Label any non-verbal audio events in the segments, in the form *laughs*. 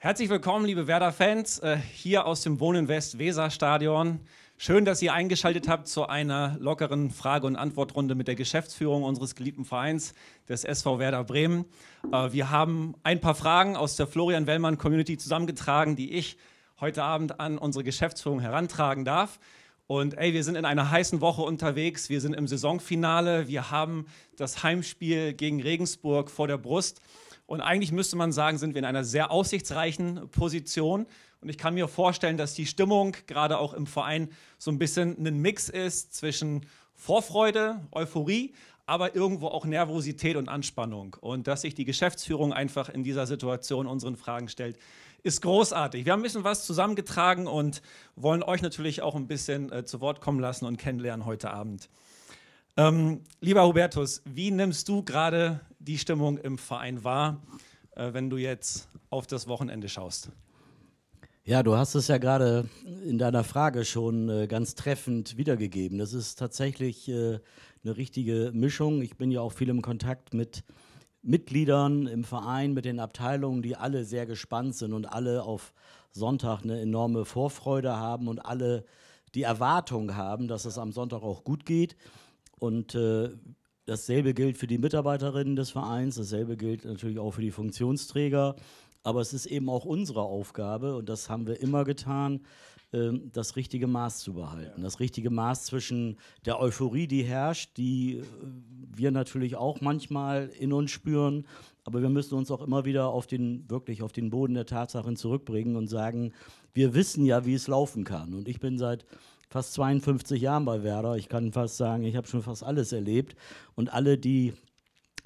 Herzlich willkommen, liebe Werder-Fans, äh, hier aus dem Wohnen West-Weser-Stadion. Schön, dass ihr eingeschaltet habt zu einer lockeren Frage- und Antwortrunde mit der Geschäftsführung unseres geliebten Vereins, des SV Werder Bremen. Äh, wir haben ein paar Fragen aus der Florian Wellmann Community zusammengetragen, die ich heute Abend an unsere Geschäftsführung herantragen darf. Und ey, wir sind in einer heißen Woche unterwegs. Wir sind im Saisonfinale. Wir haben das Heimspiel gegen Regensburg vor der Brust. Und eigentlich müsste man sagen, sind wir in einer sehr aussichtsreichen Position. Und ich kann mir vorstellen, dass die Stimmung gerade auch im Verein so ein bisschen ein Mix ist zwischen Vorfreude, Euphorie, aber irgendwo auch Nervosität und Anspannung. Und dass sich die Geschäftsführung einfach in dieser Situation unseren Fragen stellt, ist großartig. Wir haben ein bisschen was zusammengetragen und wollen euch natürlich auch ein bisschen äh, zu Wort kommen lassen und kennenlernen heute Abend. Ähm, lieber Hubertus, wie nimmst du gerade die Stimmung im Verein wahr, äh, wenn du jetzt auf das Wochenende schaust? Ja, du hast es ja gerade in deiner Frage schon äh, ganz treffend wiedergegeben. Das ist tatsächlich äh, eine richtige Mischung. Ich bin ja auch viel im Kontakt mit Mitgliedern im Verein, mit den Abteilungen, die alle sehr gespannt sind und alle auf Sonntag eine enorme Vorfreude haben und alle die Erwartung haben, dass es am Sonntag auch gut geht. Und äh, dasselbe gilt für die Mitarbeiterinnen des Vereins, dasselbe gilt natürlich auch für die Funktionsträger. Aber es ist eben auch unsere Aufgabe, und das haben wir immer getan, ähm, das richtige Maß zu behalten. Das richtige Maß zwischen der Euphorie, die herrscht, die äh, wir natürlich auch manchmal in uns spüren, aber wir müssen uns auch immer wieder auf den, wirklich auf den Boden der Tatsachen zurückbringen und sagen, wir wissen ja, wie es laufen kann. Und ich bin seit fast 52 Jahren bei Werder. Ich kann fast sagen, ich habe schon fast alles erlebt. Und alle, die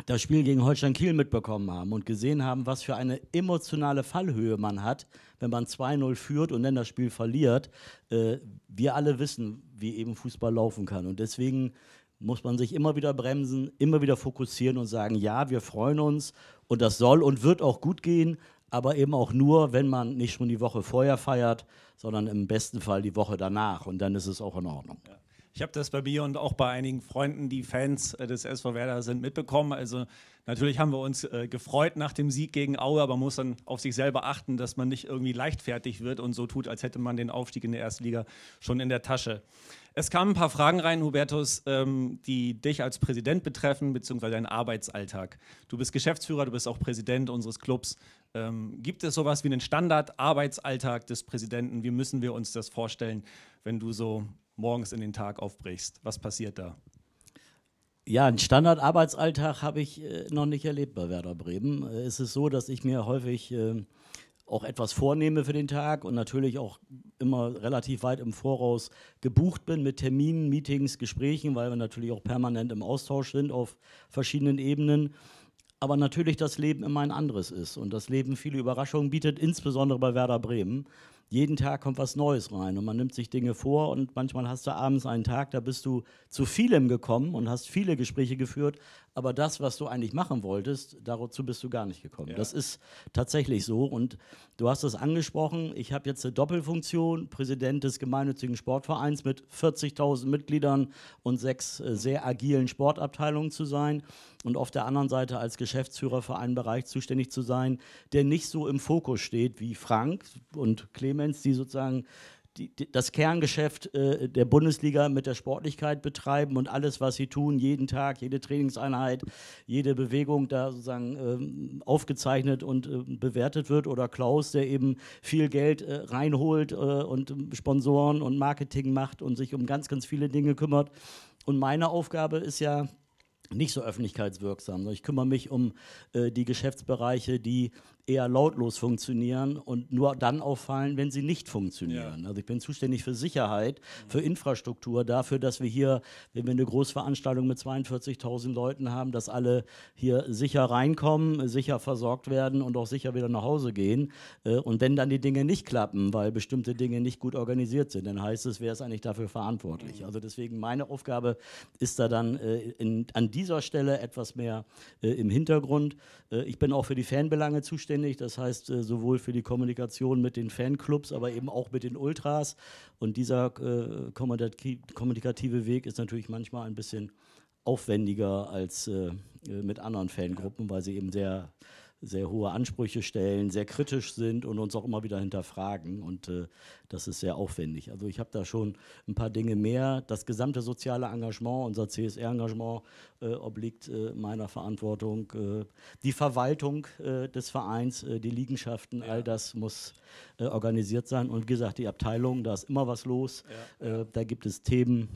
das Spiel gegen Holstein Kiel mitbekommen haben und gesehen haben, was für eine emotionale Fallhöhe man hat, wenn man 2-0 führt und dann das Spiel verliert. Äh, wir alle wissen, wie eben Fußball laufen kann. Und deswegen muss man sich immer wieder bremsen, immer wieder fokussieren und sagen, ja, wir freuen uns und das soll und wird auch gut gehen, aber eben auch nur, wenn man nicht schon die Woche vorher feiert, sondern im besten Fall die Woche danach und dann ist es auch in Ordnung. Ja. Ich habe das bei mir und auch bei einigen Freunden, die Fans äh, des SV Werder sind, mitbekommen. Also natürlich haben wir uns äh, gefreut nach dem Sieg gegen Aue, aber man muss dann auf sich selber achten, dass man nicht irgendwie leichtfertig wird und so tut, als hätte man den Aufstieg in der ersten Liga schon in der Tasche. Es kamen ein paar Fragen rein, Hubertus, ähm, die dich als Präsident betreffen, beziehungsweise deinen Arbeitsalltag. Du bist Geschäftsführer, du bist auch Präsident unseres Clubs. Ähm, gibt es sowas wie einen Standardarbeitsalltag des Präsidenten? Wie müssen wir uns das vorstellen, wenn du so morgens in den Tag aufbrichst? Was passiert da? Ja, einen Standardarbeitsalltag habe ich äh, noch nicht erlebt bei Werder Bremen. Äh, es ist so, dass ich mir häufig äh, auch etwas vornehme für den Tag und natürlich auch immer relativ weit im Voraus gebucht bin mit Terminen, Meetings, Gesprächen, weil wir natürlich auch permanent im Austausch sind auf verschiedenen Ebenen aber natürlich das Leben immer ein anderes ist und das Leben viele Überraschungen bietet, insbesondere bei Werder Bremen. Jeden Tag kommt was Neues rein und man nimmt sich Dinge vor und manchmal hast du abends einen Tag, da bist du zu vielem gekommen und hast viele Gespräche geführt, aber das, was du eigentlich machen wolltest, dazu bist du gar nicht gekommen. Ja. Das ist tatsächlich so und du hast es angesprochen, ich habe jetzt eine Doppelfunktion, Präsident des gemeinnützigen Sportvereins mit 40.000 Mitgliedern und sechs äh, sehr agilen Sportabteilungen zu sein und auf der anderen Seite als Geschäftsführer für einen Bereich zuständig zu sein, der nicht so im Fokus steht wie Frank und Clemens, die sozusagen die, die, das Kerngeschäft äh, der Bundesliga mit der Sportlichkeit betreiben und alles, was sie tun, jeden Tag, jede Trainingseinheit, jede Bewegung da sozusagen ähm, aufgezeichnet und äh, bewertet wird. Oder Klaus, der eben viel Geld äh, reinholt äh, und ähm, Sponsoren und Marketing macht und sich um ganz, ganz viele Dinge kümmert. Und meine Aufgabe ist ja, nicht so öffentlichkeitswirksam. Ich kümmere mich um äh, die Geschäftsbereiche, die eher lautlos funktionieren und nur dann auffallen, wenn sie nicht funktionieren. Ja. Also ich bin zuständig für Sicherheit, für Infrastruktur, dafür, dass wir hier, wenn wir eine Großveranstaltung mit 42.000 Leuten haben, dass alle hier sicher reinkommen, sicher versorgt werden und auch sicher wieder nach Hause gehen. Äh, und wenn dann die Dinge nicht klappen, weil bestimmte Dinge nicht gut organisiert sind, dann heißt es, wer ist eigentlich dafür verantwortlich? Mhm. Also deswegen meine Aufgabe ist da dann äh, in, an dieser Stelle etwas mehr äh, im Hintergrund. Ich bin auch für die Fanbelange zuständig zuständig, das heißt äh, sowohl für die Kommunikation mit den Fanclubs, aber eben auch mit den Ultras. Und dieser äh, kommunikative Weg ist natürlich manchmal ein bisschen aufwendiger als äh, mit anderen Fangruppen, weil sie eben sehr sehr hohe Ansprüche stellen, sehr kritisch sind und uns auch immer wieder hinterfragen. Und äh, das ist sehr aufwendig. Also ich habe da schon ein paar Dinge mehr. Das gesamte soziale Engagement, unser CSR-Engagement äh, obliegt äh, meiner Verantwortung. Äh, die Verwaltung äh, des Vereins, äh, die Liegenschaften, ja. all das muss organisiert sein. Und wie gesagt, die Abteilung, da ist immer was los. Ja. da gibt es Themen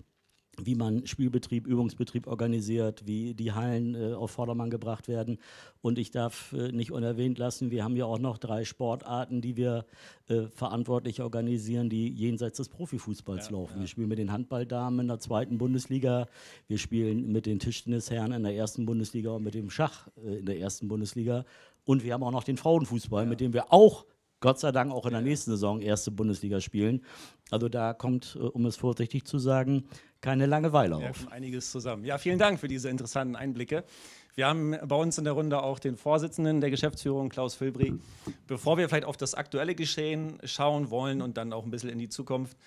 wie man Spielbetrieb, Übungsbetrieb organisiert, wie die Hallen äh, auf Vordermann gebracht werden. Und ich darf äh, nicht unerwähnt lassen, wir haben ja auch noch drei Sportarten, die wir äh, verantwortlich organisieren, die jenseits des Profifußballs ja, laufen. Ja. Wir spielen mit den Handballdamen in der zweiten Bundesliga, wir spielen mit den Tischtennisherren in der ersten Bundesliga und mit dem Schach äh, in der ersten Bundesliga. Und wir haben auch noch den Frauenfußball, ja. mit dem wir auch Gott sei Dank auch in der nächsten Saison erste Bundesliga spielen. Also da kommt, äh, um es vorsichtig zu sagen, keine Langeweile ja, auf. Einiges zusammen. Ja, vielen Dank für diese interessanten Einblicke. Wir haben bei uns in der Runde auch den Vorsitzenden der Geschäftsführung, Klaus Filbri. Bevor wir vielleicht auf das aktuelle Geschehen schauen wollen und dann auch ein bisschen in die Zukunft,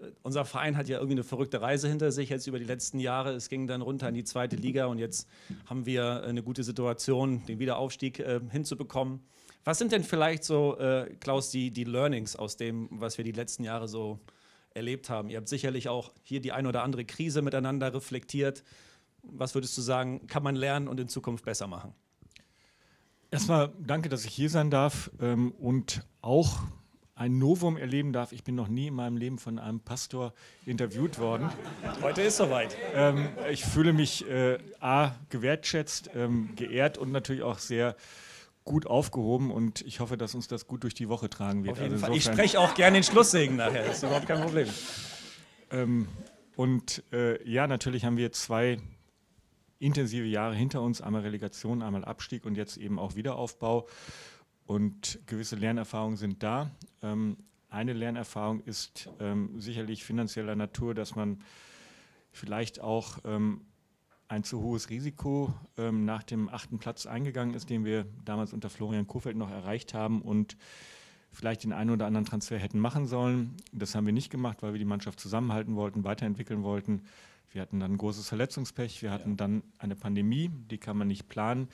äh, unser Verein hat ja irgendwie eine verrückte Reise hinter sich jetzt über die letzten Jahre. Es ging dann runter in die zweite Liga und jetzt haben wir eine gute Situation, den Wiederaufstieg äh, hinzubekommen. Was sind denn vielleicht so, äh, Klaus, die, die Learnings aus dem, was wir die letzten Jahre so erlebt haben? Ihr habt sicherlich auch hier die ein oder andere Krise miteinander reflektiert. Was würdest du sagen, kann man lernen und in Zukunft besser machen? Erstmal danke, dass ich hier sein darf ähm, und auch ein Novum erleben darf. Ich bin noch nie in meinem Leben von einem Pastor interviewt worden. Heute ist soweit. Ähm, ich fühle mich äh, A, gewertschätzt, ähm, geehrt und natürlich auch sehr gut aufgehoben und ich hoffe, dass uns das gut durch die Woche tragen wird. Auf jeden also Fall. Ich spreche auch gerne den Schlusssegen nachher, das ist überhaupt kein Problem. Ähm, und äh, ja, natürlich haben wir zwei intensive Jahre hinter uns, einmal Relegation, einmal Abstieg und jetzt eben auch Wiederaufbau. Und gewisse Lernerfahrungen sind da. Ähm, eine Lernerfahrung ist ähm, sicherlich finanzieller Natur, dass man vielleicht auch ähm, ein zu hohes Risiko ähm, nach dem achten Platz eingegangen ist, den wir damals unter Florian Kofeld noch erreicht haben und vielleicht den einen oder anderen Transfer hätten machen sollen. Das haben wir nicht gemacht, weil wir die Mannschaft zusammenhalten wollten, weiterentwickeln wollten. Wir hatten dann großes Verletzungspech, wir hatten ja. dann eine Pandemie, die kann man nicht planen.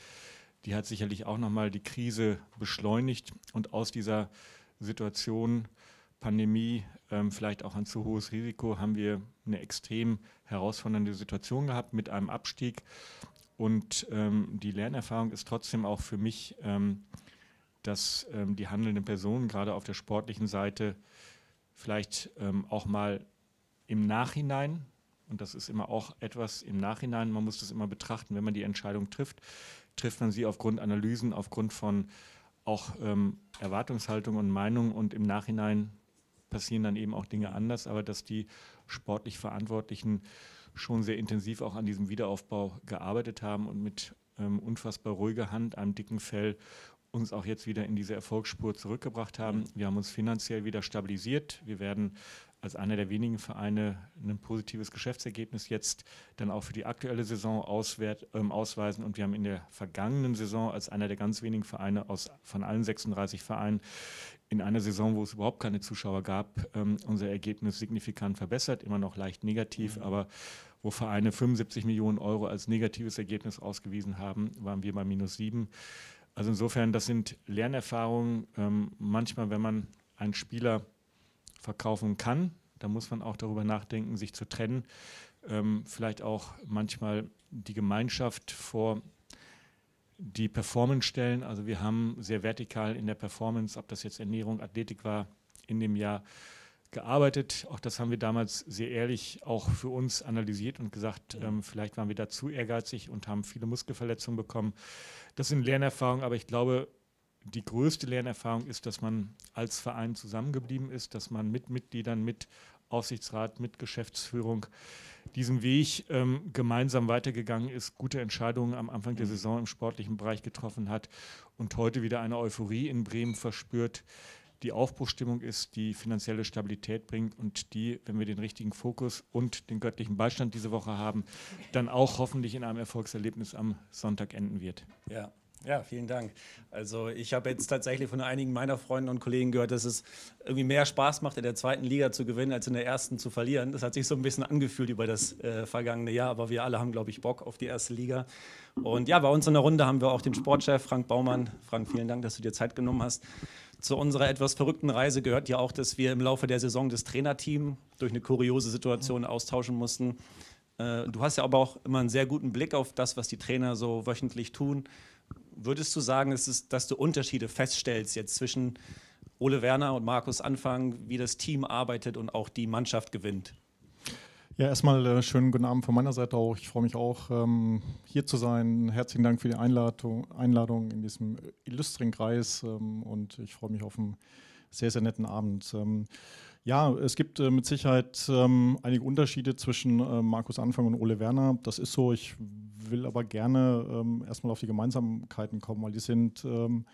Die hat sicherlich auch nochmal die Krise beschleunigt und aus dieser Situation Pandemie, ähm, vielleicht auch ein zu hohes Risiko, haben wir eine extrem herausfordernde Situation gehabt mit einem Abstieg. Und ähm, die Lernerfahrung ist trotzdem auch für mich, ähm, dass ähm, die handelnden Personen gerade auf der sportlichen Seite vielleicht ähm, auch mal im Nachhinein, und das ist immer auch etwas im Nachhinein, man muss das immer betrachten, wenn man die Entscheidung trifft, trifft man sie aufgrund Analysen, aufgrund von auch ähm, Erwartungshaltung und Meinung und im Nachhinein passieren dann eben auch Dinge anders, aber dass die sportlich Verantwortlichen schon sehr intensiv auch an diesem Wiederaufbau gearbeitet haben und mit ähm, unfassbar ruhiger Hand, einem dicken Fell uns auch jetzt wieder in diese Erfolgsspur zurückgebracht haben. Mhm. Wir haben uns finanziell wieder stabilisiert. Wir werden als einer der wenigen Vereine ein positives Geschäftsergebnis jetzt dann auch für die aktuelle Saison auswert, ähm, ausweisen. Und wir haben in der vergangenen Saison als einer der ganz wenigen Vereine aus, von allen 36 Vereinen in einer Saison, wo es überhaupt keine Zuschauer gab, ähm, unser Ergebnis signifikant verbessert, immer noch leicht negativ, mhm. aber wo Vereine 75 Millionen Euro als negatives Ergebnis ausgewiesen haben, waren wir bei minus sieben. Also insofern, das sind Lernerfahrungen. Ähm, manchmal, wenn man einen Spieler verkaufen kann. Da muss man auch darüber nachdenken, sich zu trennen. Ähm, vielleicht auch manchmal die Gemeinschaft vor die Performance stellen. Also wir haben sehr vertikal in der Performance, ob das jetzt Ernährung, Athletik war, in dem Jahr gearbeitet. Auch das haben wir damals sehr ehrlich auch für uns analysiert und gesagt, ähm, vielleicht waren wir da zu ehrgeizig und haben viele Muskelverletzungen bekommen. Das sind Lernerfahrungen, aber ich glaube, die größte Lernerfahrung ist, dass man als Verein zusammengeblieben ist, dass man mit Mitgliedern, mit Aufsichtsrat, mit Geschäftsführung diesen Weg ähm, gemeinsam weitergegangen ist, gute Entscheidungen am Anfang der mhm. Saison im sportlichen Bereich getroffen hat und heute wieder eine Euphorie in Bremen verspürt, die Aufbruchstimmung ist, die finanzielle Stabilität bringt und die, wenn wir den richtigen Fokus und den göttlichen Beistand diese Woche haben, dann auch hoffentlich in einem Erfolgserlebnis am Sonntag enden wird. Ja, ja, vielen Dank. Also ich habe jetzt tatsächlich von einigen meiner Freunde und Kollegen gehört, dass es irgendwie mehr Spaß macht, in der zweiten Liga zu gewinnen, als in der ersten zu verlieren. Das hat sich so ein bisschen angefühlt über das äh, vergangene Jahr, aber wir alle haben, glaube ich, Bock auf die erste Liga. Und ja, bei uns in der Runde haben wir auch den Sportchef Frank Baumann. Frank, vielen Dank, dass du dir Zeit genommen hast. Zu unserer etwas verrückten Reise gehört ja auch, dass wir im Laufe der Saison das Trainerteam durch eine kuriose Situation austauschen mussten. Äh, du hast ja aber auch immer einen sehr guten Blick auf das, was die Trainer so wöchentlich tun. Würdest du sagen, ist, dass du Unterschiede feststellst jetzt zwischen Ole Werner und Markus Anfang, wie das Team arbeitet und auch die Mannschaft gewinnt? Ja, erstmal äh, schönen guten Abend von meiner Seite auch. Ich freue mich auch, ähm, hier zu sein. Herzlichen Dank für die Einladung, Einladung in diesem illustren Kreis ähm, und ich freue mich auf ein sehr, sehr netten Abend. Ähm, ja, es gibt äh, mit Sicherheit ähm, einige Unterschiede zwischen äh, Markus Anfang und Ole Werner. Das ist so. Ich will aber gerne ähm, erstmal auf die Gemeinsamkeiten kommen, weil die sind ähm,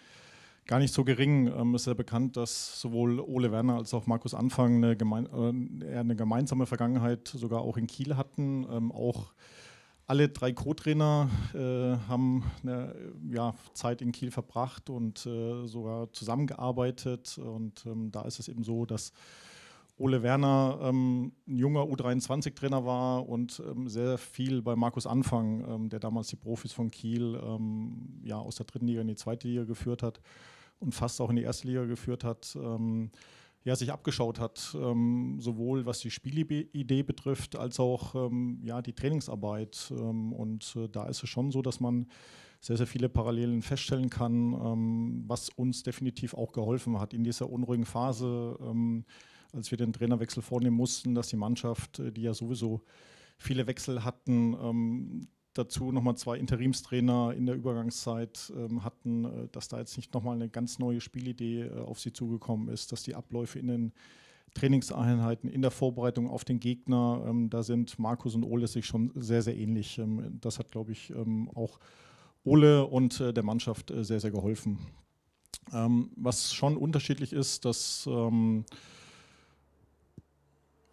gar nicht so gering. es ähm, ist ja bekannt, dass sowohl Ole Werner als auch Markus Anfang eine, geme äh, eine gemeinsame Vergangenheit sogar auch in Kiel hatten. Ähm, auch alle drei Co-Trainer äh, haben eine ja, Zeit in Kiel verbracht und äh, sogar zusammengearbeitet. Und ähm, da ist es eben so, dass Ole Werner ähm, ein junger U23-Trainer war und ähm, sehr viel bei Markus Anfang, ähm, der damals die Profis von Kiel ähm, ja, aus der dritten Liga in die zweite Liga geführt hat und fast auch in die erste Liga geführt hat ähm, ja, sich abgeschaut hat, ähm, sowohl was die Spielidee betrifft, als auch ähm, ja, die Trainingsarbeit. Ähm, und äh, da ist es schon so, dass man sehr, sehr viele Parallelen feststellen kann, ähm, was uns definitiv auch geholfen hat in dieser unruhigen Phase, ähm, als wir den Trainerwechsel vornehmen mussten, dass die Mannschaft, äh, die ja sowieso viele Wechsel hatten, ähm, dazu nochmal zwei Interimstrainer in der Übergangszeit ähm, hatten, äh, dass da jetzt nicht nochmal eine ganz neue Spielidee äh, auf sie zugekommen ist, dass die Abläufe in den Trainingseinheiten, in der Vorbereitung auf den Gegner, ähm, da sind Markus und Ole sich schon sehr, sehr ähnlich. Ähm, das hat, glaube ich, ähm, auch Ole und äh, der Mannschaft äh, sehr, sehr geholfen. Ähm, was schon unterschiedlich ist, dass... Ähm,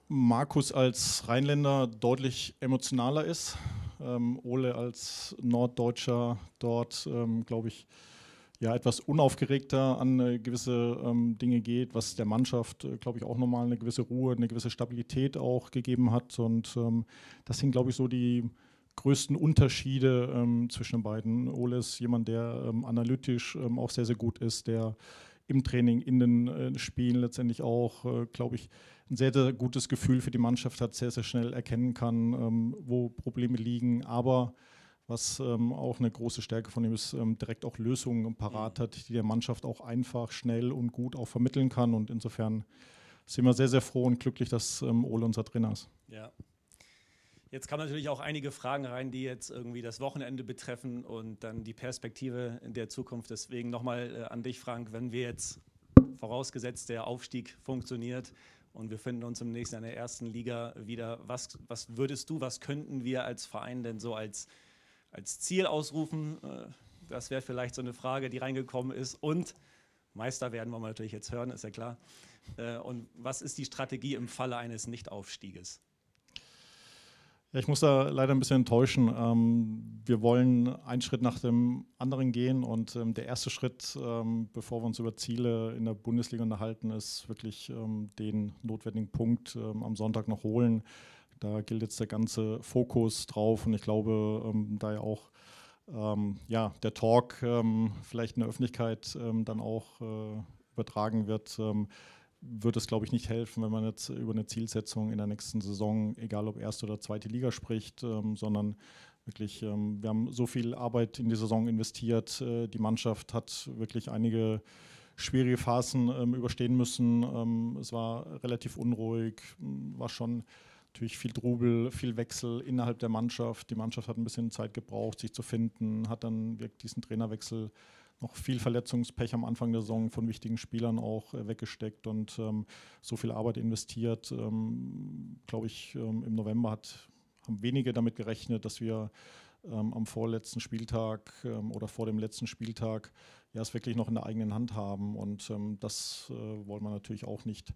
Markus als Rheinländer deutlich emotionaler ist ähm, Ole als Norddeutscher dort, ähm, glaube ich, ja, etwas unaufgeregter an äh, gewisse ähm, Dinge geht, was der Mannschaft, äh, glaube ich, auch nochmal eine gewisse Ruhe, eine gewisse Stabilität auch gegeben hat. Und ähm, das sind, glaube ich, so die größten Unterschiede ähm, zwischen den beiden. Ole ist jemand, der ähm, analytisch auch sehr, sehr gut ist, der im Training, in den äh, Spielen letztendlich auch, äh, glaube ich, ein sehr, sehr gutes Gefühl für die Mannschaft hat, sehr, sehr schnell erkennen kann, ähm, wo Probleme liegen. Aber was ähm, auch eine große Stärke von ihm ist, ähm, direkt auch Lösungen parat mhm. hat, die der Mannschaft auch einfach, schnell und gut auch vermitteln kann. Und insofern sind wir sehr, sehr froh und glücklich, dass ähm, Ole unser Trainer ist. Ja, Jetzt kamen natürlich auch einige Fragen rein, die jetzt irgendwie das Wochenende betreffen und dann die Perspektive in der Zukunft. Deswegen nochmal äh, an dich, Frank, wenn wir jetzt vorausgesetzt der Aufstieg funktioniert und wir finden uns im nächsten in der ersten Liga wieder, was, was würdest du, was könnten wir als Verein denn so als, als Ziel ausrufen? Äh, das wäre vielleicht so eine Frage, die reingekommen ist. Und Meister werden wollen wir natürlich jetzt hören, ist ja klar. Äh, und was ist die Strategie im Falle eines Nichtaufstieges? Ja, ich muss da leider ein bisschen enttäuschen. Ähm, wir wollen einen Schritt nach dem anderen gehen und ähm, der erste Schritt, ähm, bevor wir uns über Ziele in der Bundesliga unterhalten, ist wirklich ähm, den notwendigen Punkt ähm, am Sonntag noch holen. Da gilt jetzt der ganze Fokus drauf und ich glaube, ähm, da ja auch ja, der Talk vielleicht in der Öffentlichkeit dann auch äh, übertragen wird wird es, glaube ich, nicht helfen, wenn man jetzt über eine Zielsetzung in der nächsten Saison, egal ob erste oder zweite Liga spricht, ähm, sondern wirklich, ähm, wir haben so viel Arbeit in die Saison investiert. Äh, die Mannschaft hat wirklich einige schwierige Phasen ähm, überstehen müssen. Ähm, es war relativ unruhig, war schon natürlich viel Trubel, viel Wechsel innerhalb der Mannschaft. Die Mannschaft hat ein bisschen Zeit gebraucht, sich zu finden, hat dann wirklich diesen Trainerwechsel noch viel Verletzungspech am Anfang der Saison von wichtigen Spielern auch äh, weggesteckt und ähm, so viel Arbeit investiert. Ähm, Glaube ich, ähm, im November hat, haben wenige damit gerechnet, dass wir ähm, am vorletzten Spieltag ähm, oder vor dem letzten Spieltag ja es wirklich noch in der eigenen Hand haben. Und das äh, wollen wir natürlich auch nicht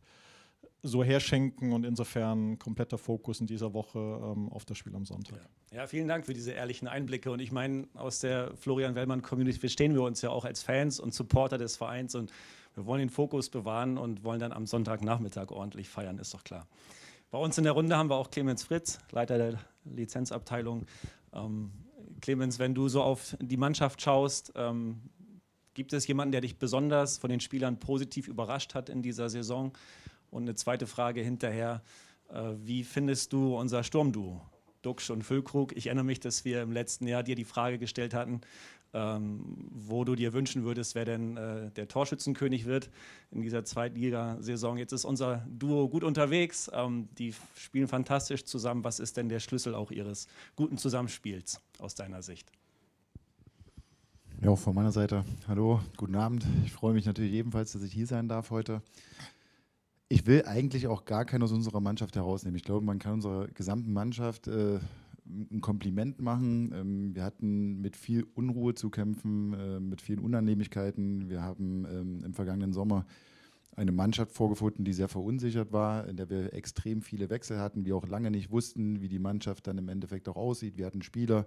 so herschenken und insofern kompletter Fokus in dieser Woche ähm, auf das Spiel am Sonntag. Ja. ja. vielen Dank für diese ehrlichen Einblicke und ich meine, aus der Florian Wellmann Community verstehen wir uns ja auch als Fans und Supporter des Vereins und wir wollen den Fokus bewahren und wollen dann am Sonntagnachmittag ordentlich feiern, ist doch klar. Bei uns in der Runde haben wir auch Clemens Fritz, Leiter der Lizenzabteilung. Ähm, Clemens, wenn du so auf die Mannschaft schaust, ähm, gibt es jemanden, der dich besonders von den Spielern positiv überrascht hat in dieser Saison? Und eine zweite Frage hinterher, äh, wie findest du unser Sturmduo? Duxch und Füllkrug. Ich erinnere mich, dass wir im letzten Jahr dir die Frage gestellt hatten, ähm, wo du dir wünschen würdest, wer denn äh, der Torschützenkönig wird in dieser Zweitligasaison. Jetzt ist unser Duo gut unterwegs. Ähm, die spielen fantastisch zusammen. Was ist denn der Schlüssel auch ihres guten Zusammenspiels aus deiner Sicht? Ja, auch von meiner Seite. Hallo, guten Abend. Ich freue mich natürlich ebenfalls, dass ich hier sein darf heute ich will eigentlich auch gar keinen aus unserer Mannschaft herausnehmen. Ich glaube, man kann unserer gesamten Mannschaft äh, ein Kompliment machen. Ähm, wir hatten mit viel Unruhe zu kämpfen, äh, mit vielen Unannehmlichkeiten. Wir haben ähm, im vergangenen Sommer eine Mannschaft vorgefunden, die sehr verunsichert war, in der wir extrem viele Wechsel hatten, wir auch lange nicht wussten, wie die Mannschaft dann im Endeffekt auch aussieht. Wir hatten Spieler,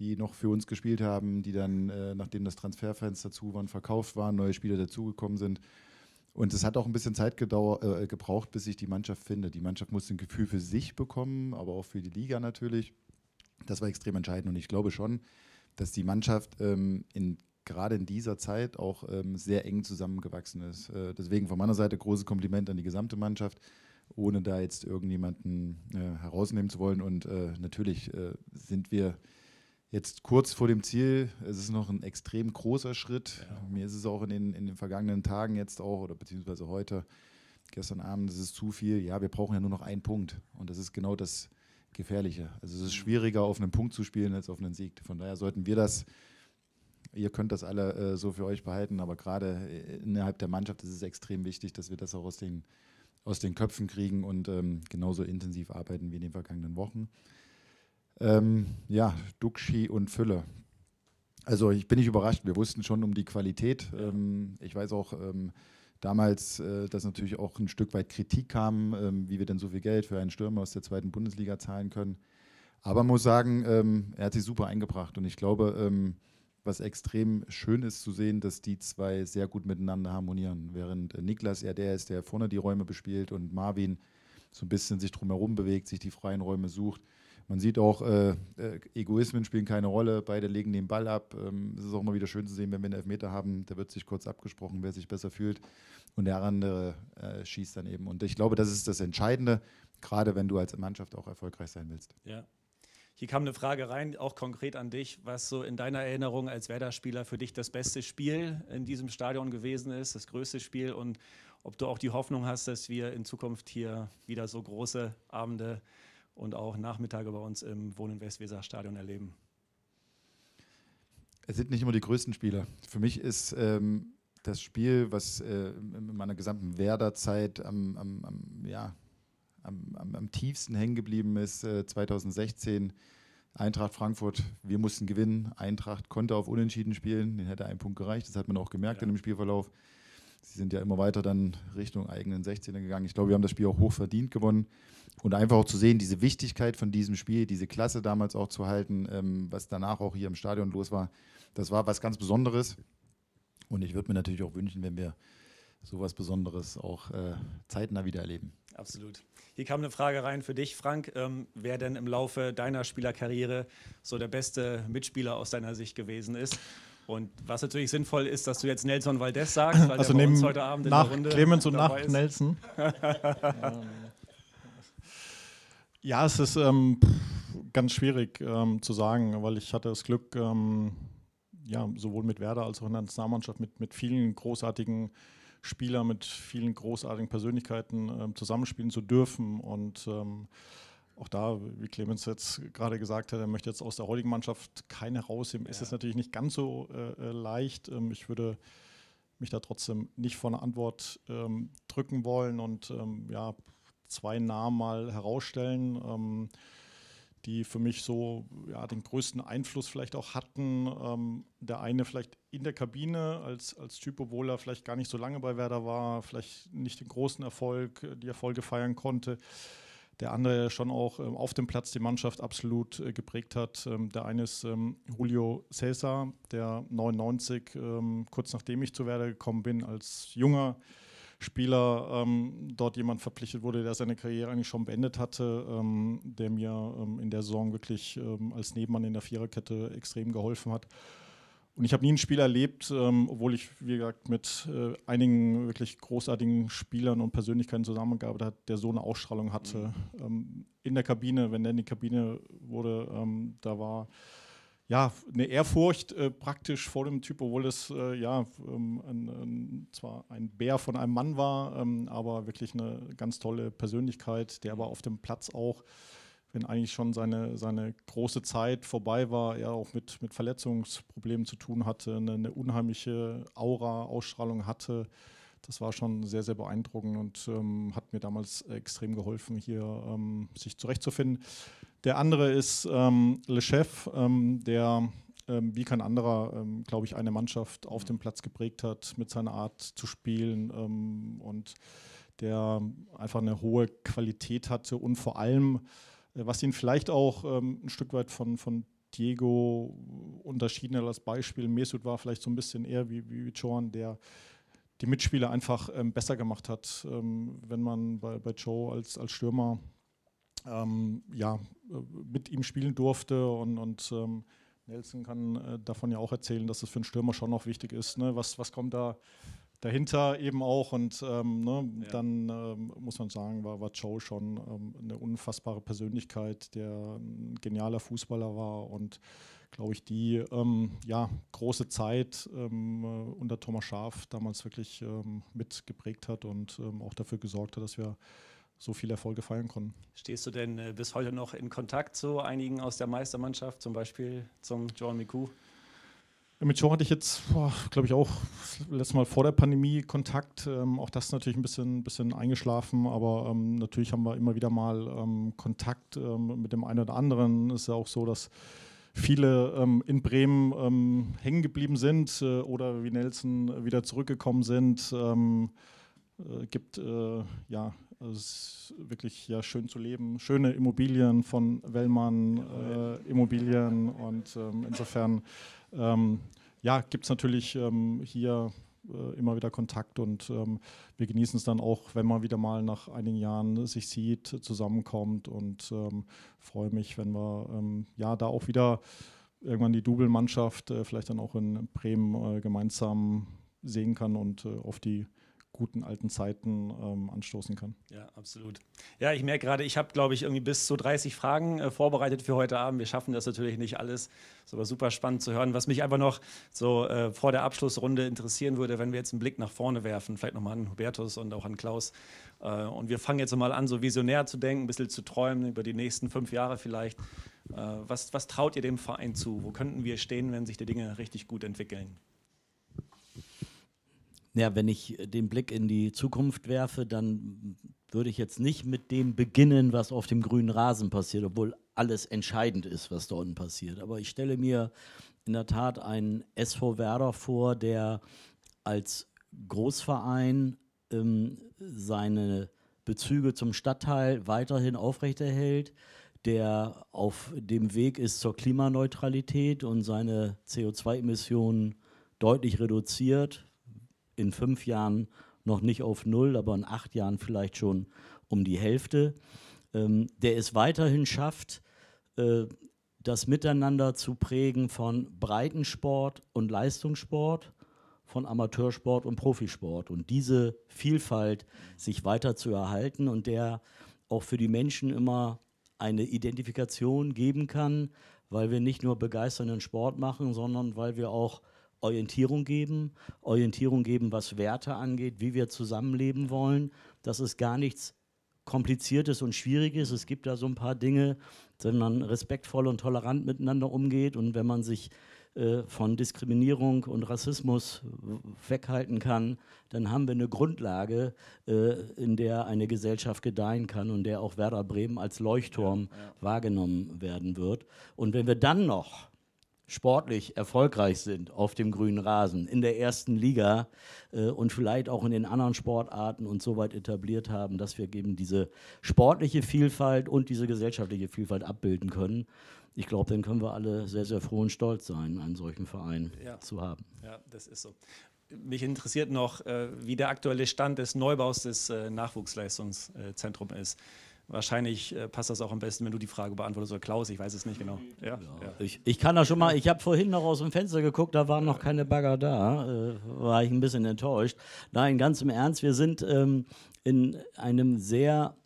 die noch für uns gespielt haben, die dann, äh, nachdem das Transferfenster zu waren, verkauft waren, neue Spieler dazugekommen sind. Und es hat auch ein bisschen Zeit gedauert, äh, gebraucht, bis ich die Mannschaft finde. Die Mannschaft muss ein Gefühl für sich bekommen, aber auch für die Liga natürlich. Das war extrem entscheidend und ich glaube schon, dass die Mannschaft ähm, in, gerade in dieser Zeit auch ähm, sehr eng zusammengewachsen ist. Äh, deswegen von meiner Seite großes Kompliment an die gesamte Mannschaft, ohne da jetzt irgendjemanden äh, herausnehmen zu wollen. Und äh, natürlich äh, sind wir jetzt kurz vor dem Ziel. Es ist noch ein extrem großer Schritt. Ja. Mir ist es auch in den, in den vergangenen Tagen jetzt auch oder beziehungsweise heute, gestern Abend, es ist zu viel. Ja, wir brauchen ja nur noch einen Punkt. Und das ist genau das Gefährliche. Also es ist mhm. schwieriger, auf einen Punkt zu spielen, als auf einen Sieg. Von daher sollten wir das, ihr könnt das alle äh, so für euch behalten, aber gerade äh, innerhalb der Mannschaft ist es extrem wichtig, dass wir das auch aus den, aus den Köpfen kriegen und ähm, genauso intensiv arbeiten wie in den vergangenen Wochen ähm, ja, Duxi und Fülle. Also ich bin nicht überrascht, wir wussten schon um die Qualität. Ähm, ich weiß auch ähm, damals, äh, dass natürlich auch ein Stück weit Kritik kam, ähm, wie wir denn so viel Geld für einen Stürmer aus der zweiten Bundesliga zahlen können. Aber muss sagen, ähm, er hat sich super eingebracht und ich glaube, ähm, was extrem schön ist zu sehen, dass die zwei sehr gut miteinander harmonieren. Während äh, Niklas eher der ist, der vorne die Räume bespielt und Marvin so ein bisschen sich drumherum bewegt, sich die freien Räume sucht man sieht auch, äh, äh, Egoismen spielen keine Rolle, beide legen den Ball ab. Ähm, es ist auch immer wieder schön zu sehen, wenn wir einen Elfmeter haben, da wird sich kurz abgesprochen, wer sich besser fühlt und der andere äh, schießt dann eben. Und ich glaube, das ist das Entscheidende, gerade wenn du als Mannschaft auch erfolgreich sein willst. Ja. Hier kam eine Frage rein, auch konkret an dich, was so in deiner Erinnerung als Werder-Spieler für dich das beste Spiel in diesem Stadion gewesen ist, das größte Spiel und ob du auch die Hoffnung hast, dass wir in Zukunft hier wieder so große Abende haben und auch Nachmittage bei uns im Wohnen Westweser Stadion erleben. Es sind nicht immer die größten Spieler. Für mich ist ähm, das Spiel, was äh, in meiner gesamten Werder-Zeit am, am, am, ja, am, tiefsten hängen geblieben ist, äh, 2016. Eintracht Frankfurt, wir mussten gewinnen. Eintracht konnte auf Unentschieden spielen, den hätte ein Punkt gereicht, das hat man auch gemerkt ja. in dem Spielverlauf. Sie sind ja immer weiter dann Richtung eigenen 16er gegangen. Ich glaube, wir haben das Spiel auch hoch verdient gewonnen. Und einfach auch zu sehen, diese Wichtigkeit von diesem Spiel, diese Klasse damals auch zu halten, ähm, was danach auch hier im Stadion los war, das war was ganz Besonderes. Und ich würde mir natürlich auch wünschen, wenn wir sowas Besonderes auch äh, zeitnah wieder erleben. Absolut. Hier kam eine Frage rein für dich, Frank. Ähm, wer denn im Laufe deiner Spielerkarriere so der beste Mitspieler aus deiner Sicht gewesen ist? Und was natürlich sinnvoll ist, dass du jetzt Nelson Valdez sagst, weil also der neben, heute Abend in nach der Runde Clemens und nach Nelson. *laughs* ja, es ist ähm, ganz schwierig ähm, zu sagen, weil ich hatte das Glück, ähm, ja, sowohl mit Werder als auch in der Nationalmannschaft mit, mit vielen großartigen Spielern, mit vielen großartigen Persönlichkeiten ähm, zusammenspielen zu dürfen und ähm, auch da, wie Clemens jetzt gerade gesagt hat, er möchte jetzt aus der heutigen Mannschaft keine rausnehmen, ja. ist es natürlich nicht ganz so äh, äh, leicht. Ähm, ich würde mich da trotzdem nicht vor eine Antwort ähm, drücken wollen und ähm, ja, zwei Namen mal herausstellen ähm, die für mich so ja, den größten Einfluss vielleicht auch hatten. Ähm, der eine vielleicht in der Kabine als, als Typ, obwohl er vielleicht gar nicht so lange bei Werder war, vielleicht nicht den großen Erfolg, die Erfolge feiern konnte der andere schon auch ähm, auf dem Platz die Mannschaft absolut äh, geprägt hat. Ähm, der eine ist ähm, Julio Cesar, der 99, kurz nachdem ich zu Werder gekommen bin, als junger Spieler ähm, dort jemand verpflichtet wurde, der seine Karriere eigentlich schon beendet hatte, ähm, der mir ähm, in der Saison wirklich als Nebenmann in der Viererkette extrem geholfen hat. Und ich habe nie ein Spiel erlebt, ähm, obwohl ich, wie gesagt, mit äh, einigen wirklich großartigen Spielern und Persönlichkeiten zusammengearbeitet habe, der so eine Ausstrahlung hatte. Mhm. Ähm, in der Kabine, wenn der in die Kabine wurde, ähm, da war ja eine Ehrfurcht äh, praktisch vor dem Typ, obwohl es äh, ja ähm, ein, ein, zwar ein Bär von einem Mann war, ähm, aber wirklich eine ganz tolle Persönlichkeit, der mhm. aber auf dem Platz auch wenn eigentlich schon seine, seine große Zeit vorbei war, er auch mit, mit Verletzungsproblemen zu tun hatte, eine, eine unheimliche Aura, Ausstrahlung hatte. Das war schon sehr, sehr beeindruckend und ähm, hat mir damals extrem geholfen, hier ähm, sich zurechtzufinden. Der andere ist ähm, Le Chef, ähm, der ähm, wie kein anderer, ähm, glaube ich, eine Mannschaft auf dem Platz geprägt hat mit seiner Art zu spielen und der einfach eine hohe Qualität hatte und vor allem äh, was ihn vielleicht auch ähm, ein Stück weit von, von Diego unterschieden hat als Beispiel. Mesut war vielleicht so ein bisschen eher wie, wie Johan, der die Mitspieler einfach ähm, besser gemacht hat, ähm, wenn man bei, bei Joe als, als Stürmer ähm, ja, äh, mit ihm spielen durfte und, und ähm, Nelson kann äh, davon ja auch erzählen, dass es für einen Stürmer schon noch wichtig ist. Ne? Was, was kommt da dahinter eben auch. Und ähm, ne, ja. dann ähm, muss man sagen, war, war Joe schon ähm, eine unfassbare Persönlichkeit, der ein genialer Fußballer war und glaube ich, die ähm, ja, große Zeit ähm, äh, unter Thomas Schaaf damals wirklich ähm, mitgeprägt hat und auch dafür gesorgt hat, dass wir so viele Erfolge feiern konnten. Stehst du denn äh, bis heute noch in Kontakt zu einigen aus der Meistermannschaft, zum Beispiel zum John McCoo? Mit Joe hatte ich jetzt, glaube ich, auch letztes Mal vor der Pandemie Kontakt. Ähm, auch das natürlich ein bisschen, bisschen eingeschlafen, aber ähm, natürlich haben wir immer wieder mal ähm, Kontakt ähm, mit dem einen oder anderen. Ist ja auch so, dass viele ähm, in Bremen ähm, hängen geblieben sind äh, oder wie Nelson wieder zurückgekommen sind. Äh, gibt äh, ja es ist wirklich ja schön zu leben, schöne Immobilien von Wellmann äh, Immobilien und insofern ähm, ja, gibt es natürlich ähm, hier äh, immer wieder Kontakt und ähm, wir genießen es dann auch, wenn man wieder mal nach einigen Jahren sich sieht, zusammenkommt und ähm, freue mich, wenn wir ähm, ja da auch wieder irgendwann die Double-Mannschaft äh, vielleicht dann auch in Bremen äh, gemeinsam sehen kann und äh, auf die guten alten Zeiten ähm, anstoßen kann. Ja, absolut. Ja, ich merke gerade, ich habe, glaube ich, irgendwie bis zu 30 Fragen äh, vorbereitet für heute Abend. Wir schaffen das natürlich nicht alles. Ist aber super spannend zu hören. Was mich einfach noch so äh, vor der Abschlussrunde interessieren würde, wenn wir jetzt einen Blick nach vorne werfen, vielleicht nochmal an Hubertus und auch an Klaus. Äh, und wir fangen jetzt mal an, so visionär zu denken, ein bisschen zu träumen über die nächsten fünf Jahre vielleicht. Äh, was, was traut ihr dem Verein zu? Wo könnten wir stehen, wenn sich die Dinge richtig gut entwickeln? Ja, wenn ich äh, den Blick in die Zukunft werfe, dann würde ich jetzt nicht mit dem beginnen, was auf dem grünen Rasen passiert, obwohl alles entscheidend ist, was dort passiert. Aber ich stelle mir in der Tat einen SV Werder vor, der als Großverein ähm, seine Bezüge zum Stadtteil weiterhin aufrechterhält, der auf dem Weg ist zur Klimaneutralität und seine CO2-Emissionen deutlich reduziert, in fünf Jahren noch nicht auf null, aber in acht Jahren vielleicht schon um die Hälfte, ähm, der es weiterhin schafft, äh, das Miteinander zu prägen von Breitensport und Leistungssport, von Amateursport und Profisport und diese Vielfalt sich weiter zu erhalten und der auch für die Menschen immer eine Identifikation geben kann, weil wir nicht nur begeisternden Sport machen, sondern weil wir auch Orientierung geben, Orientierung geben, was Werte angeht, wie wir zusammenleben wollen. Das ist gar nichts Kompliziertes und Schwieriges. Es gibt da so ein paar Dinge, wenn man respektvoll und tolerant miteinander umgeht und wenn man sich äh, von Diskriminierung und Rassismus weghalten kann, dann haben wir eine Grundlage, äh, in der eine Gesellschaft gedeihen kann und der auch Werder Bremen als Leuchtturm ja, ja. wahrgenommen werden wird. Und wenn wir dann noch sportlich erfolgreich sind auf dem grünen Rasen, in der ersten Liga äh, und vielleicht auch in den anderen Sportarten und so weit etabliert haben, dass wir eben diese sportliche Vielfalt und diese gesellschaftliche Vielfalt abbilden können. Ich glaube, dann können wir alle sehr, sehr froh und stolz sein, einen solchen Verein ja. zu haben. Ja, das ist so. Mich interessiert noch, äh, wie der aktuelle Stand des Neubaus des äh, Nachwuchsleistungszentrums äh, ist. Wahrscheinlich äh, passt das auch am besten, wenn du die Frage beantwortest oder Klaus, ich weiß es nicht genau. Ja, ja. Ja. Ich, ich, kann da schon mal, ich habe vorhin noch aus dem Fenster geguckt, da waren noch keine Bagger da, äh, war ich ein bisschen enttäuscht. Nein, ganz im Ernst, wir sind ähm, in einem sehr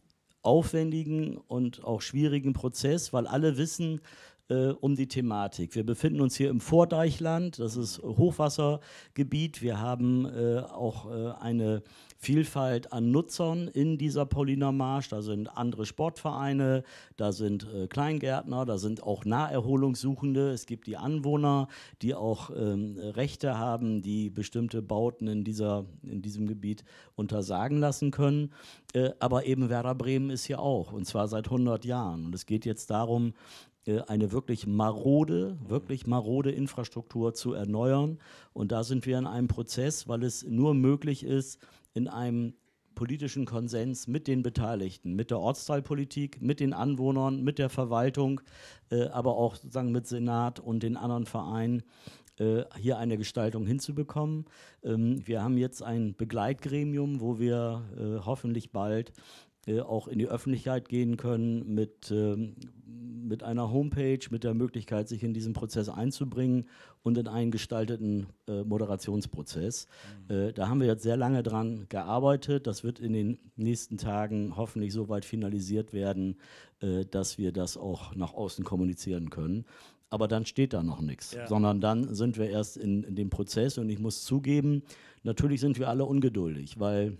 aufwendigen und auch schwierigen Prozess, weil alle wissen, äh, um die Thematik. Wir befinden uns hier im Vordeichland, das ist Hochwassergebiet. Wir haben äh, auch äh, eine Vielfalt an Nutzern in dieser Pauliner Marsch. Da sind andere Sportvereine, da sind äh, Kleingärtner, da sind auch Naherholungssuchende. Es gibt die Anwohner, die auch ähm, Rechte haben, die bestimmte Bauten in, dieser, in diesem Gebiet untersagen lassen können. Äh, aber eben Werder Bremen ist hier auch, und zwar seit 100 Jahren. Und es geht jetzt darum, äh, eine wirklich marode, wirklich marode Infrastruktur zu erneuern. Und da sind wir in einem Prozess, weil es nur möglich ist, in einem politischen Konsens mit den Beteiligten, mit der Ortsteilpolitik, mit den Anwohnern, mit der Verwaltung, äh, aber auch sozusagen mit Senat und den anderen Vereinen äh, hier eine Gestaltung hinzubekommen. Ähm, wir haben jetzt ein Begleitgremium, wo wir äh, hoffentlich bald äh, auch in die Öffentlichkeit gehen können mit, ähm, mit einer Homepage, mit der Möglichkeit, sich in diesen Prozess einzubringen und in einen gestalteten äh, Moderationsprozess. Mhm. Äh, da haben wir jetzt sehr lange dran gearbeitet. Das wird in den nächsten Tagen hoffentlich so weit finalisiert werden, äh, dass wir das auch nach außen kommunizieren können aber dann steht da noch nichts, ja. sondern dann sind wir erst in, in, dem Prozess und ich muss zugeben, natürlich sind wir alle ungeduldig, weil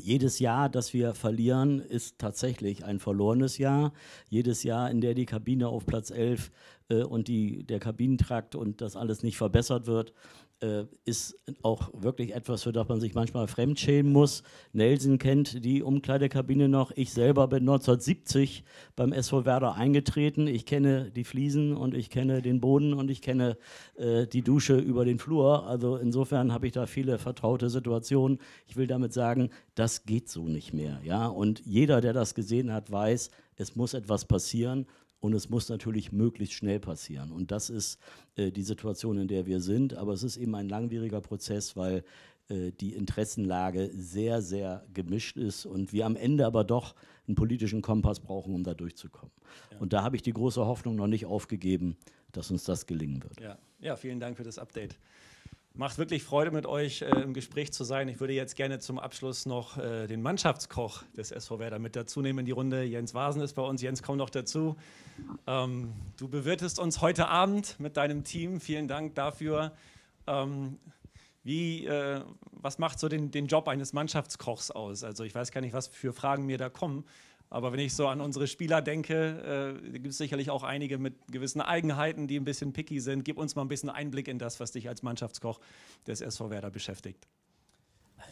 jedes Jahr, das wir verlieren, ist tatsächlich ein verlorenes Jahr. Jedes Jahr, in der die Kabine auf Platz 11 äh, und die, der Kabinentrakt und das alles nicht verbessert wird, äh, ist auch wirklich etwas, für das man sich manchmal fremdschämen muss. Nelson kennt die Umkleidekabine noch. Ich selber bin 1970 beim SV Werder eingetreten. Ich kenne die Fliesen und ich kenne den Boden und ich kenne äh, die Dusche über den Flur. Also insofern habe ich da viele vertraute Situationen. Ich will damit sagen, das geht so nicht mehr. Ja? Und jeder, der das gesehen hat, weiß, es muss etwas passieren. Und es muss natürlich möglichst schnell passieren. Und das ist äh, die Situation, in der wir sind. Aber es ist eben ein langwieriger Prozess, weil äh, die Interessenlage sehr, sehr gemischt ist und wir am Ende aber doch einen politischen Kompass brauchen, um da durchzukommen. Ja. Und da habe ich die große Hoffnung noch nicht aufgegeben, dass uns das gelingen wird. Ja, ja vielen Dank für das Update. Macht wirklich Freude, mit euch äh, im Gespräch zu sein. Ich würde jetzt gerne zum Abschluss noch äh, den Mannschaftskoch des SV Werder mit dazu nehmen in die Runde. Jens Wasen ist bei uns. Jens, komm noch dazu. Ähm, du bewirtest uns heute Abend mit deinem Team. Vielen Dank dafür. Ähm, wie, äh, was macht so den, den Job eines Mannschaftskochs aus? Also ich weiß gar nicht, was für Fragen mir da kommen. Aber wenn ich so an unsere Spieler denke, äh, gibt es sicherlich auch einige mit gewissen Eigenheiten, die ein bisschen picky sind. Gib uns mal ein bisschen Einblick in das, was dich als Mannschaftskoch des SV Werder beschäftigt.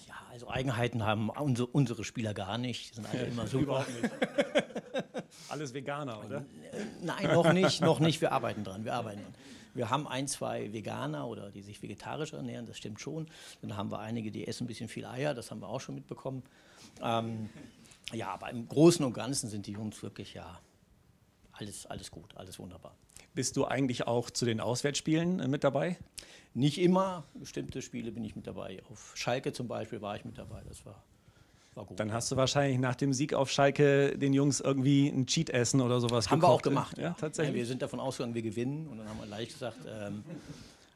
Ja, also Eigenheiten haben unsere, unsere Spieler gar nicht. Die sind alle immer *laughs* super. Überhaupt nicht. *laughs* Alles Veganer, oder? Nein, noch nicht, noch nicht. Wir arbeiten dran, wir arbeiten dran. Wir haben ein, zwei Veganer oder die sich vegetarisch ernähren, das stimmt schon. Dann haben wir einige, die essen ein bisschen viel Eier, das haben wir auch schon mitbekommen. Ähm, ja, aber im Großen und Ganzen sind die Jungs wirklich ja alles, alles gut, alles wunderbar. Bist du eigentlich auch zu den Auswärtsspielen äh, mit dabei? Nicht immer. Bestimmte Spiele bin ich mit dabei. Auf Schalke zum Beispiel war ich mit dabei. Das war, war gut. Dann hast du wahrscheinlich nach dem Sieg auf Schalke den Jungs irgendwie ein Cheat-Essen oder sowas gemacht. Haben gekocht. wir auch äh? gemacht. Ja, tatsächlich. Ja, wir sind davon ausgegangen, wir gewinnen. Und dann haben wir leicht gesagt, ähm,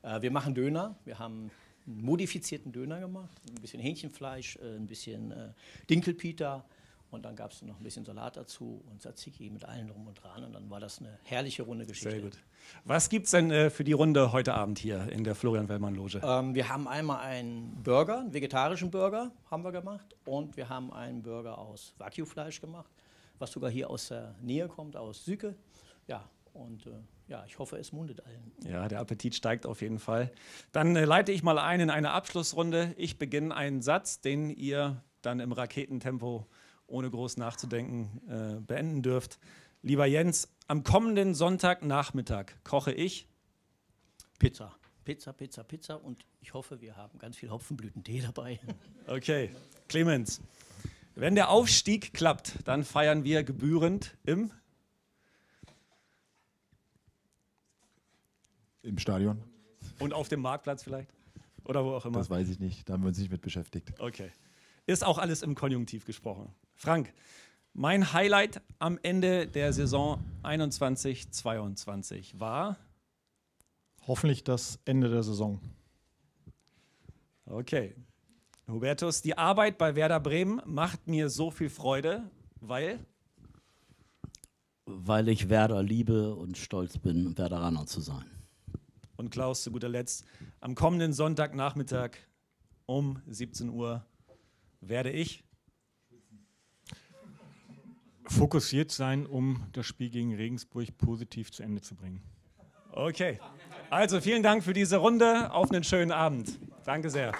äh, wir machen Döner. Wir haben einen modifizierten Döner gemacht. Ein bisschen Hähnchenfleisch, äh, ein bisschen äh, Dinkelpita und dann gab es noch ein bisschen Salat dazu und Tzatziki mit allen drum und dran. Und dann war das eine herrliche runde Geschichte. Sehr gut. Was gibt es denn äh, für die Runde heute Abend hier in der Florian Wellmann Loge? Ähm, wir haben einmal einen Burger, einen vegetarischen Burger haben wir gemacht. Und wir haben einen Burger aus Wagyu-Fleisch gemacht, was sogar hier aus der Nähe kommt, aus Süke. Ja, und... Äh, ja, ich hoffe, es mundet allen. Ja, der Appetit steigt auf jeden Fall. Dann äh, leite ich mal ein in eine Abschlussrunde. Ich beginne einen Satz, den ihr dann im Raketentempo ohne groß nachzudenken äh, beenden dürft. Lieber Jens, am kommenden Sonntagnachmittag koche ich Pizza. Pizza, Pizza, Pizza und ich hoffe, wir haben ganz viel Hopfenblütentee dabei. *laughs* Okay, Clemens, wenn der Aufstieg klappt, dann feiern wir gebührend im Im Stadion. Und auf dem Marktplatz vielleicht? Oder wo auch immer? Das weiß ich nicht, da haben wir uns nicht mit beschäftigt. Okay. Ist auch alles im Konjunktiv gesprochen. Frank, mein Highlight am Ende der Saison 21-22 war? Hoffentlich das Ende der Saison. Okay. Hubertus, die Arbeit bei Werder Bremen macht mir so viel Freude, weil? Weil ich Werder liebe und stolz bin, Werderaner zu sein. Und Klaus, zu guter Letzt, am kommenden Sonntagnachmittag um 17 Uhr werde ich fokussiert sein, um das Spiel gegen Regensburg positiv zu Ende zu bringen. Okay. Also vielen Dank für diese Runde. Auf einen schönen Abend. Danke sehr.